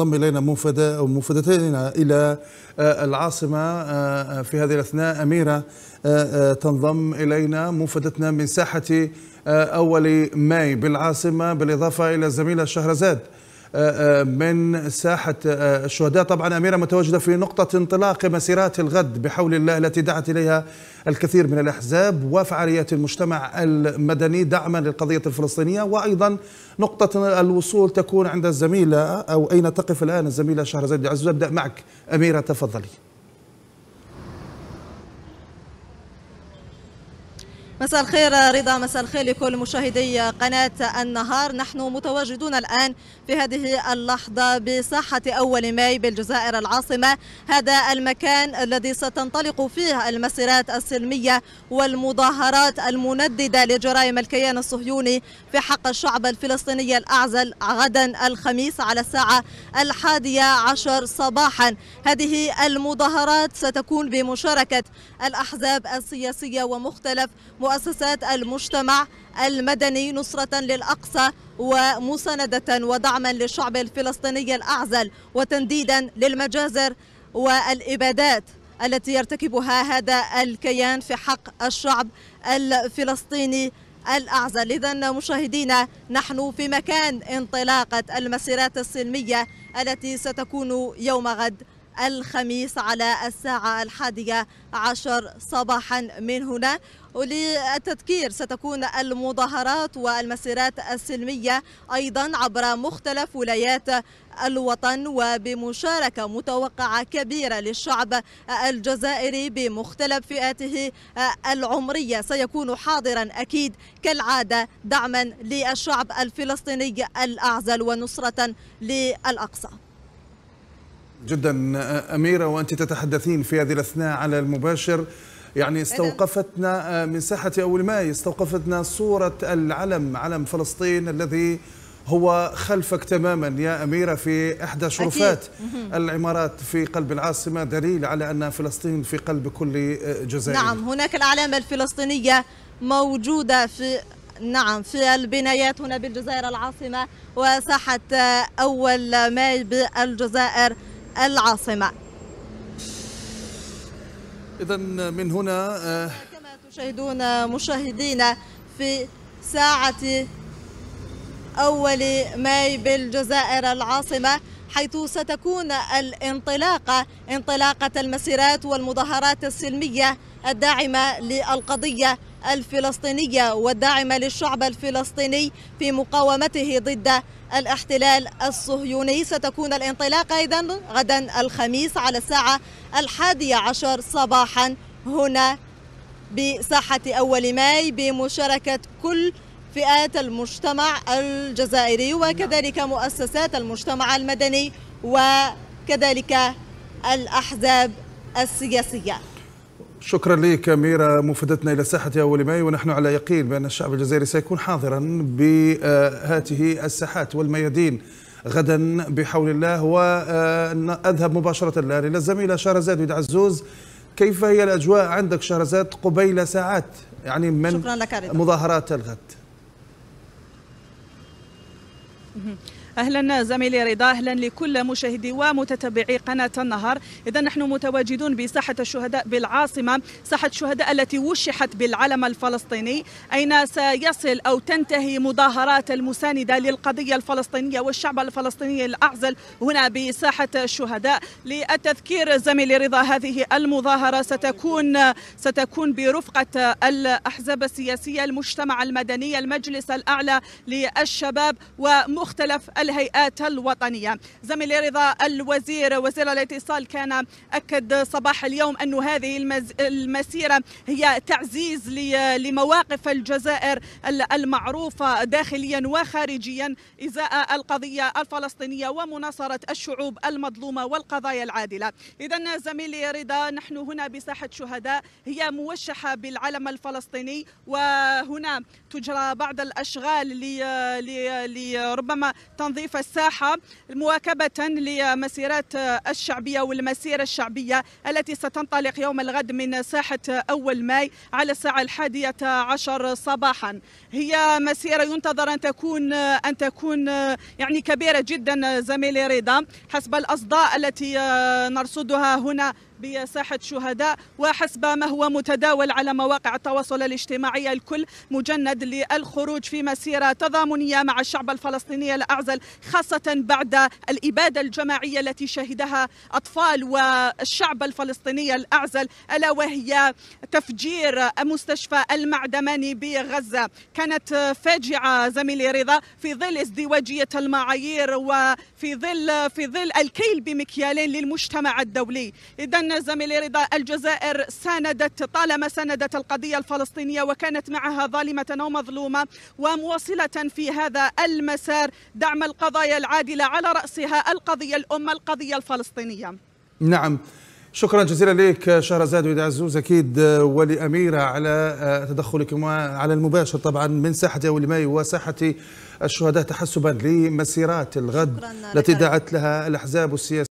ضم إلينا موفدة موفدتين إلى آه، العاصمة آه، آه، في هذه الأثناء أميرة تنضم إلينا موفدتنا من ساحة أول ماي بالعاصمة بالإضافة إلى الزميلة شهرزاد آه، آه، من ساحة آه، الشهداء طبعا أميرة متواجدة في نقطة انطلاق مسيرات الغد بحول الله التي دعت إليها الكثير من الأحزاب وفعاليات المجتمع المدني دعما للقضية الفلسطينية وأيضا نقطة الوصول تكون عند الزميلة أو أين تقف الآن الزميلة زيد عزوز أبدأ معك أميرة تفضلي مساء الخير رضا مساء الخير لكل مشاهدي قناة النهار نحن متواجدون الآن في هذه اللحظة بساحة أول ماي بالجزائر العاصمة هذا المكان الذي ستنطلق فيه المسيرات السلمية والمظاهرات المنددة لجرائم الكيان الصهيوني في حق الشعب الفلسطيني الأعزل غدا الخميس على الساعة الحادية عشر صباحا هذه المظاهرات ستكون بمشاركة الأحزاب السياسية ومختلف مؤسسات المجتمع المدني نصرة للأقصى ومساندة ودعما للشعب الفلسطيني الأعزل وتنديدا للمجازر والإبادات التي يرتكبها هذا الكيان في حق الشعب الفلسطيني الأعزل إذا مشاهدينا نحن في مكان انطلاقة المسيرات السلمية التي ستكون يوم غد الخميس على الساعة الحادية عشر صباحا من هنا وللتذكير ستكون المظاهرات والمسيرات السلمية أيضا عبر مختلف ولايات الوطن وبمشاركة متوقعة كبيرة للشعب الجزائري بمختلف فئاته العمرية سيكون حاضرا أكيد كالعادة دعما للشعب الفلسطيني الأعزل ونصرة للأقصى جدا أميرة وأنت تتحدثين في هذه الأثناء على المباشر يعني استوقفتنا آه، من ساحة أول ماي استوقفتنا صورة العلم علم فلسطين الذي هو خلفك تماما يا أميرة في إحدى شرفات العمارات في قلب العاصمة دليل على أن فلسطين في قلب كل آه، جزائر نعم هناك الأعلام الفلسطينية موجودة في نعم في البنايات هنا بالجزائر العاصمة وساحة آه، أول ماي بالجزائر العاصمة إذا من هنا آه كما تشاهدون مشاهدينا في ساعة أول ماي بالجزائر العاصمة حيث ستكون الانطلاقة انطلاقة المسيرات والمظاهرات السلمية الداعمة للقضية الفلسطينية والداعمة للشعب الفلسطيني في مقاومته ضد الاحتلال الصهيوني ستكون الانطلاقة أيضا غدا الخميس على الساعة الحادية عشر صباحا هنا بساحة أول ماي بمشاركة كل فئات المجتمع الجزائري وكذلك نعم. مؤسسات المجتمع المدني وكذلك الأحزاب السياسية شكرا لك أميرة مفدتنا إلى ساحة أول ماي ونحن على يقين بأن الشعب الجزائري سيكون حاضرا بهاته الساحات والميادين غدا بحول الله وأذهب مباشرة الآن إلى الزميلة شهرزاد ويد عزوز كيف هي الأجواء عندك شهرزاد قبيل ساعات يعني من مظاهرات الغد اهلا زميلي رضا اهلا لكل مشاهدي ومتتبعي قناه النهار اذا نحن متواجدون بساحه الشهداء بالعاصمه ساحه الشهداء التي وشحت بالعلم الفلسطيني اين سيصل او تنتهي مظاهرات المسانده للقضيه الفلسطينيه والشعب الفلسطيني الاعزل هنا بساحه الشهداء للتذكير زميلي رضا هذه المظاهره ستكون ستكون برفقه الاحزاب السياسيه المجتمع المدني المجلس الاعلى للشباب ومختلف الهيئات الوطنية زميلي رضا الوزير وزير الاتصال كان أكد صباح اليوم أن هذه المسيرة هي تعزيز لمواقف الجزائر المعروفة داخليا وخارجيا إزاء القضية الفلسطينية ومناصرة الشعوب المظلومة والقضايا العادلة إذا زميلي رضا نحن هنا بساحة شهداء هي موشحة بالعلم الفلسطيني وهنا تجرى بعض الأشغال لربما تنظر تنظيف الساحة مواكبة لمسيرات الشعبية والمسيرة الشعبية التي ستنطلق يوم الغد من ساحة أول ماي على الساعة الحادية عشر صباحا هي مسيرة ينتظر أن تكون أن تكون يعني كبيرة جدا زميلي رضا حسب الأصداء التي نرصدها هنا بساحة شهداء وحسب ما هو متداول على مواقع التواصل الاجتماعي الكل مجند للخروج في مسيرة تضامنية مع الشعب الفلسطيني الأعزل خاصة بعد الإبادة الجماعية التي شهدها أطفال والشعب الفلسطيني الأعزل ألا وهي تفجير مستشفى المعدماني بغزة كانت فاجعة زميلي رضا في ظل ازدواجية المعايير وفي ظل في ظل الكيل بمكيالين للمجتمع الدولي إذا أن زميلي رضا الجزائر ساندت طالما ساندت القضية الفلسطينية وكانت معها ظالمة ومظلومة ومواصلة في هذا المسار دعم القضايا العادلة على رأسها القضية الأمة القضية الفلسطينية نعم شكرا جزيلا لك شهرزاد ودي عزوز اكيد ولاميره على آه، تدخلكما على المباشر طبعا من ساحه اول ماي وساحه الشهداء تحسبا لمسيرات الغد التي دعت لها الاحزاب السياسيه